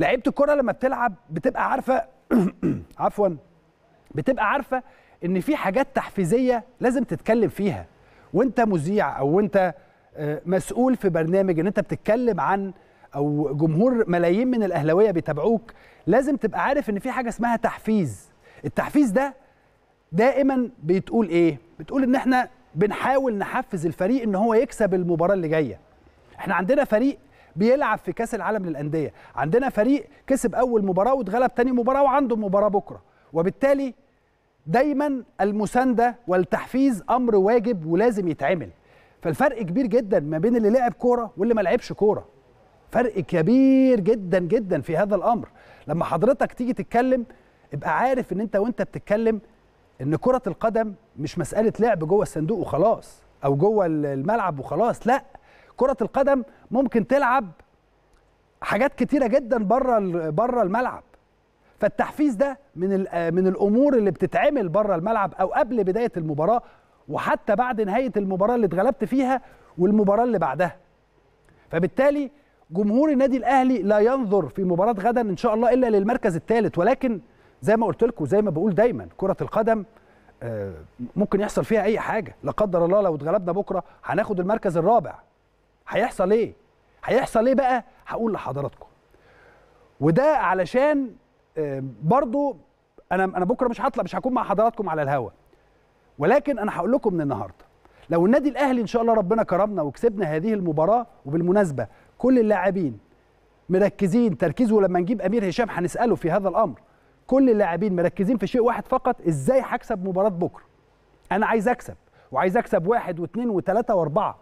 لعيبه الكره لما بتلعب بتبقى عارفه عفوا بتبقى عارفه ان في حاجات تحفيزيه لازم تتكلم فيها وانت مذيع او انت آه، مسؤول في برنامج ان انت بتتكلم عن او جمهور ملايين من الاهلاويه بيتابعوك لازم تبقى عارف ان في حاجه اسمها تحفيز التحفيز ده دائما بتقول ايه بتقول ان احنا بنحاول نحفز الفريق ان هو يكسب المباراه اللي جايه احنا عندنا فريق بيلعب في كاس العالم للانديه عندنا فريق كسب اول مباراه واتغلب تاني مباراه وعنده مباراه بكره وبالتالي دايما المسانده والتحفيز امر واجب ولازم يتعمل فالفرق كبير جدا ما بين اللي لعب كوره واللي ما لعبش كوره فرق كبير جدا جدا في هذا الامر لما حضرتك تيجي تتكلم ابقى عارف ان انت وانت بتتكلم ان كره القدم مش مساله لعب جوه الصندوق وخلاص او جوه الملعب وخلاص لا كره القدم ممكن تلعب حاجات كتيره جدا بره بره الملعب فالتحفيز ده من من الامور اللي بتتعمل بره الملعب او قبل بدايه المباراه وحتى بعد نهايه المباراه اللي اتغلبت فيها والمباراه اللي بعدها فبالتالي جمهور النادي الاهلي لا ينظر في مباراه غدا ان شاء الله الا للمركز الثالث ولكن زي ما قلت لكم زي ما بقول دايما كره القدم آه، ممكن يحصل فيها اي حاجه لا قدر الله لو اتغلبنا بكره هناخد المركز الرابع هيحصل ايه هيحصل ايه بقى هقول لحضراتكم وده علشان آه، برضو انا انا بكره مش هطلع مش هكون مع حضراتكم على الهوا ولكن انا هقول لكم من النهارده لو النادي الاهلي ان شاء الله ربنا كرمنا وكسبنا هذه المباراه وبالمناسبه كل اللاعبين مركزين تركيزه لما نجيب امير هشام هنساله في هذا الامر كل اللاعبين مركزين في شيء واحد فقط ازاي هكسب مباراه بكره انا عايز اكسب وعايز اكسب واحد واثنين وثلاثه واربعه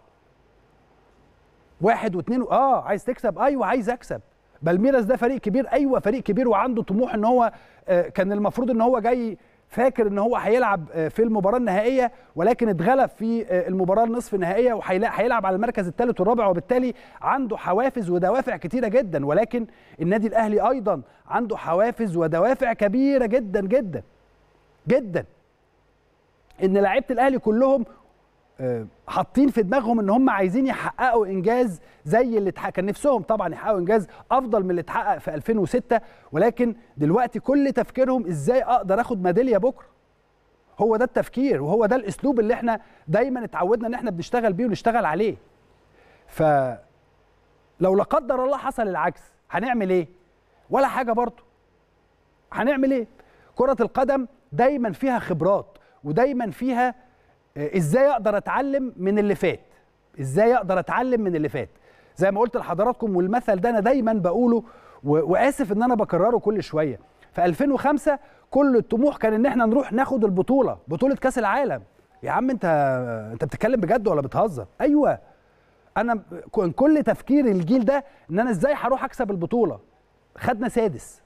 واحد واثنين اه عايز تكسب ايوه عايز اكسب بالميراس ده فريق كبير ايوه فريق كبير وعنده طموح ان هو آه، كان المفروض ان هو جاي فاكر ان هو هيلعب آه، في المباراه النهائيه ولكن اتغلب في آه، المباراه النصف النهائيه وهيلعب على المركز الثالث والرابع وبالتالي عنده حوافز ودوافع كتيره جدا ولكن النادي الاهلي ايضا عنده حوافز ودوافع كبيره جدا جدا جدا ان لعيبه الاهلي كلهم آه، حاطين في دماغهم ان هم عايزين يحققوا انجاز زي اللي اتحقق كان نفسهم طبعا يحققوا انجاز افضل من اللي اتحقق في 2006 ولكن دلوقتي كل تفكيرهم ازاي اقدر اخد ميداليه بكره هو ده التفكير وهو ده الاسلوب اللي احنا دايما اتعودنا ان احنا بنشتغل بيه ونشتغل عليه ف لو لا قدر الله حصل العكس هنعمل ايه ولا حاجه برضه هنعمل ايه كره القدم دايما فيها خبرات ودايما فيها آه، ازاي اقدر اتعلم من اللي فات ازاي اقدر اتعلم من اللي فات زي ما قلت لحضراتكم والمثل ده انا دايما بقوله واسف ان انا بكرره كل شويه في 2005 كل الطموح كان ان احنا نروح ناخد البطوله بطوله كاس العالم يا عم انت انت بتتكلم بجد ولا بتهزر ايوه انا كل تفكير الجيل ده ان انا ازاي هروح اكسب البطوله خدنا سادس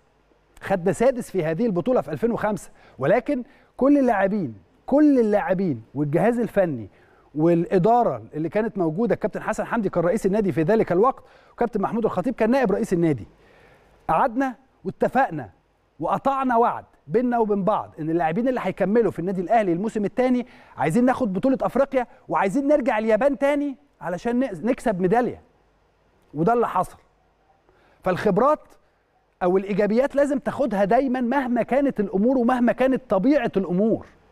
خدنا سادس في هذه البطوله في 2005 ولكن كل اللاعبين كل اللاعبين والجهاز الفني والاداره اللي كانت موجوده الكابتن حسن حمدي كان رئيس النادي في ذلك الوقت وكابتن محمود الخطيب كان نائب رئيس النادي قعدنا واتفقنا وقطعنا وعد بيننا وبين بعض ان اللاعبين اللي هيكملوا في النادي الاهلي الموسم الثاني عايزين ناخد بطوله افريقيا وعايزين نرجع اليابان تاني علشان نكسب ميداليه وده اللي حصل فالخبرات او الايجابيات لازم تاخدها دايما مهما كانت الامور ومهما كانت طبيعه الامور